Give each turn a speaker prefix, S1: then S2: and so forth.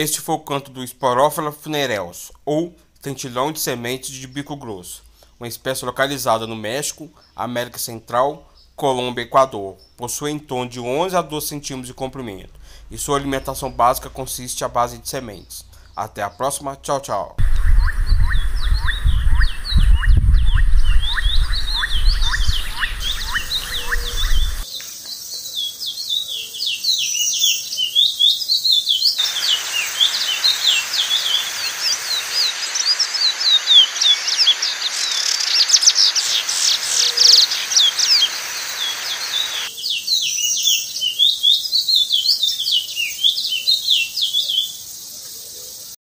S1: Este foi o canto do Esporófila funereus, ou tentilhão de sementes de bico grosso, uma espécie localizada no México, América Central, Colômbia e Equador. Possui em torno de 11 a 12 centímetros de comprimento e sua alimentação básica consiste à base de sementes. Até a próxima, tchau, tchau.